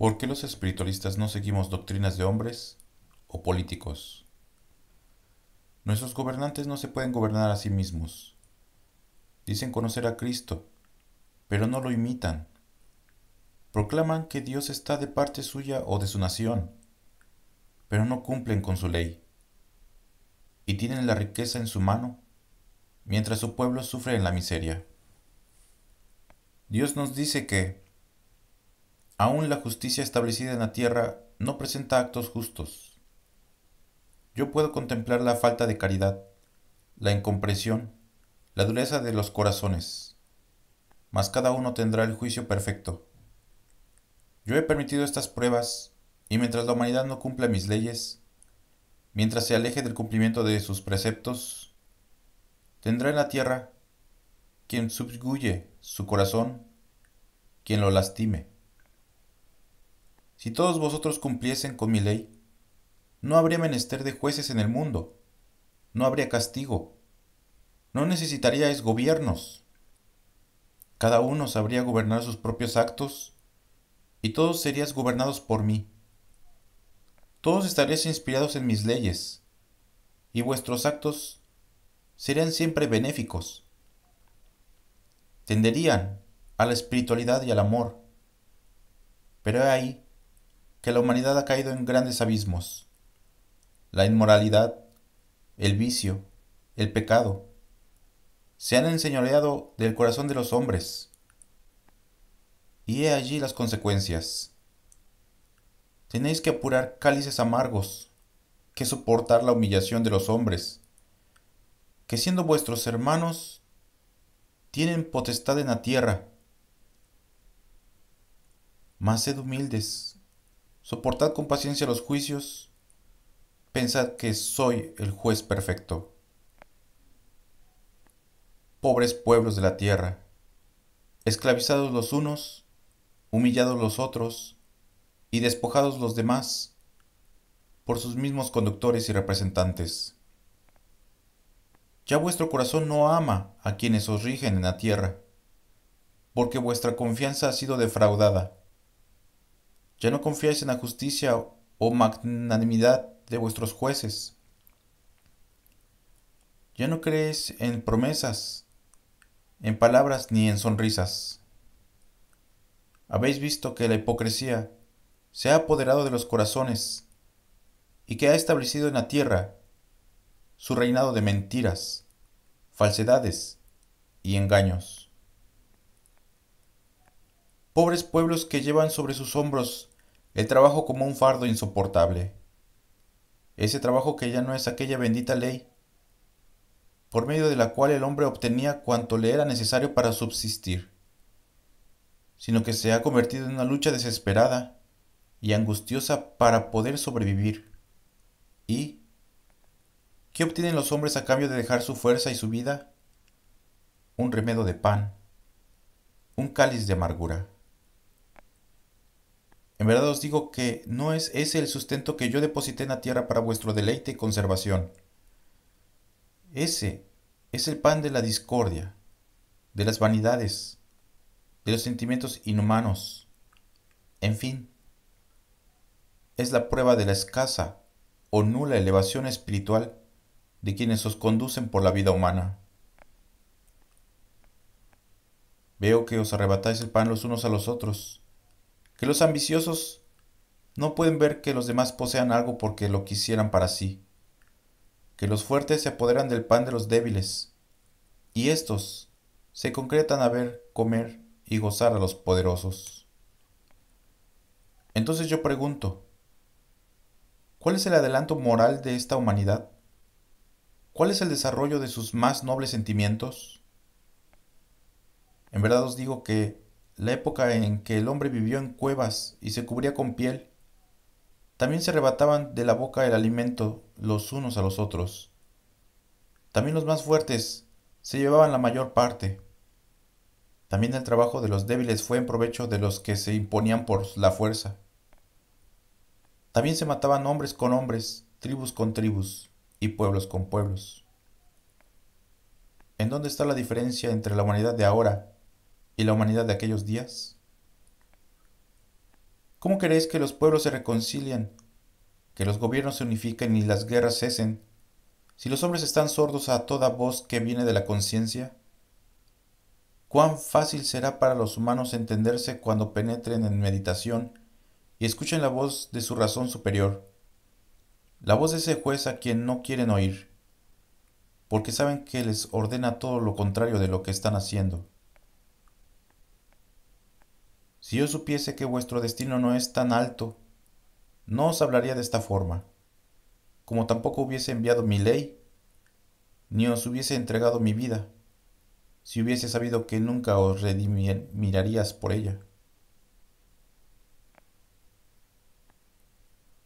¿Por qué los espiritualistas no seguimos doctrinas de hombres o políticos? Nuestros gobernantes no se pueden gobernar a sí mismos. Dicen conocer a Cristo, pero no lo imitan. Proclaman que Dios está de parte suya o de su nación, pero no cumplen con su ley. Y tienen la riqueza en su mano, mientras su pueblo sufre en la miseria. Dios nos dice que Aún la justicia establecida en la tierra no presenta actos justos. Yo puedo contemplar la falta de caridad, la incompresión, la dureza de los corazones, mas cada uno tendrá el juicio perfecto. Yo he permitido estas pruebas, y mientras la humanidad no cumpla mis leyes, mientras se aleje del cumplimiento de sus preceptos, tendrá en la tierra quien subyugue su corazón, quien lo lastime. Si todos vosotros cumpliesen con mi ley, no habría menester de jueces en el mundo, no habría castigo, no necesitaríais gobiernos. Cada uno sabría gobernar sus propios actos y todos serías gobernados por mí. Todos estaríais inspirados en mis leyes y vuestros actos serían siempre benéficos. Tenderían a la espiritualidad y al amor. Pero ahí que la humanidad ha caído en grandes abismos. La inmoralidad, el vicio, el pecado, se han enseñoreado del corazón de los hombres. Y he allí las consecuencias. Tenéis que apurar cálices amargos, que soportar la humillación de los hombres, que siendo vuestros hermanos, tienen potestad en la tierra. Mas sed humildes Soportad con paciencia los juicios. Pensad que soy el juez perfecto. Pobres pueblos de la tierra, esclavizados los unos, humillados los otros, y despojados los demás por sus mismos conductores y representantes. Ya vuestro corazón no ama a quienes os rigen en la tierra, porque vuestra confianza ha sido defraudada. Ya no confiáis en la justicia o magnanimidad de vuestros jueces. Ya no creéis en promesas, en palabras ni en sonrisas. Habéis visto que la hipocresía se ha apoderado de los corazones y que ha establecido en la tierra su reinado de mentiras, falsedades y engaños. Pobres pueblos que llevan sobre sus hombros el trabajo como un fardo insoportable. Ese trabajo que ya no es aquella bendita ley, por medio de la cual el hombre obtenía cuanto le era necesario para subsistir, sino que se ha convertido en una lucha desesperada y angustiosa para poder sobrevivir. ¿Y qué obtienen los hombres a cambio de dejar su fuerza y su vida? Un remedo de pan, un cáliz de amargura. En verdad os digo que no es ese el sustento que yo deposité en la tierra para vuestro deleite y conservación. Ese es el pan de la discordia, de las vanidades, de los sentimientos inhumanos. En fin, es la prueba de la escasa o nula elevación espiritual de quienes os conducen por la vida humana. Veo que os arrebatáis el pan los unos a los otros que los ambiciosos no pueden ver que los demás posean algo porque lo quisieran para sí, que los fuertes se apoderan del pan de los débiles, y estos se concretan a ver, comer y gozar a los poderosos. Entonces yo pregunto, ¿cuál es el adelanto moral de esta humanidad? ¿Cuál es el desarrollo de sus más nobles sentimientos? En verdad os digo que la época en que el hombre vivió en cuevas y se cubría con piel, también se arrebataban de la boca el alimento los unos a los otros. También los más fuertes se llevaban la mayor parte. También el trabajo de los débiles fue en provecho de los que se imponían por la fuerza. También se mataban hombres con hombres, tribus con tribus y pueblos con pueblos. ¿En dónde está la diferencia entre la humanidad de ahora y la humanidad de aquellos días? ¿Cómo queréis que los pueblos se reconcilien, que los gobiernos se unifiquen y las guerras cesen, si los hombres están sordos a toda voz que viene de la conciencia? ¿Cuán fácil será para los humanos entenderse cuando penetren en meditación y escuchen la voz de su razón superior, la voz de ese juez a quien no quieren oír, porque saben que les ordena todo lo contrario de lo que están haciendo? Si yo supiese que vuestro destino no es tan alto, no os hablaría de esta forma, como tampoco hubiese enviado mi ley, ni os hubiese entregado mi vida, si hubiese sabido que nunca os redimirarías por ella.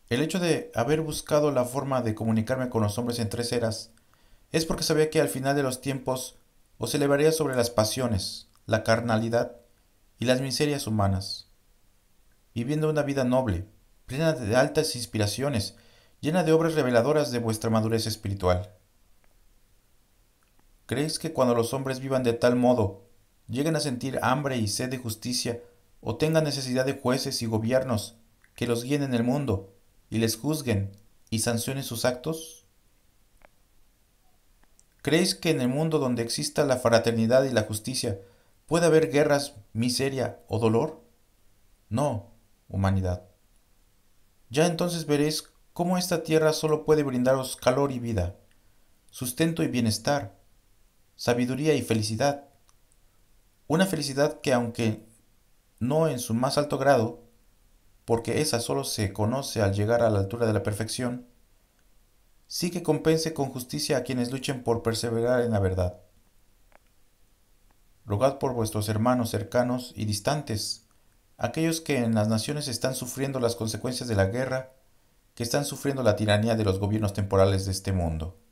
El hecho de haber buscado la forma de comunicarme con los hombres en tres eras es porque sabía que al final de los tiempos os elevaría sobre las pasiones, la carnalidad y las miserias humanas, viviendo una vida noble, plena de altas inspiraciones, llena de obras reveladoras de vuestra madurez espiritual. ¿Crees que cuando los hombres vivan de tal modo, lleguen a sentir hambre y sed de justicia, o tengan necesidad de jueces y gobiernos que los guíen en el mundo, y les juzguen y sancionen sus actos? ¿Creéis que en el mundo donde exista la fraternidad y la justicia, ¿Puede haber guerras, miseria o dolor? No, humanidad. Ya entonces veréis cómo esta tierra solo puede brindaros calor y vida, sustento y bienestar, sabiduría y felicidad. Una felicidad que aunque no en su más alto grado, porque esa solo se conoce al llegar a la altura de la perfección, sí que compense con justicia a quienes luchen por perseverar en la verdad. Rogad por vuestros hermanos cercanos y distantes, aquellos que en las naciones están sufriendo las consecuencias de la guerra, que están sufriendo la tiranía de los gobiernos temporales de este mundo.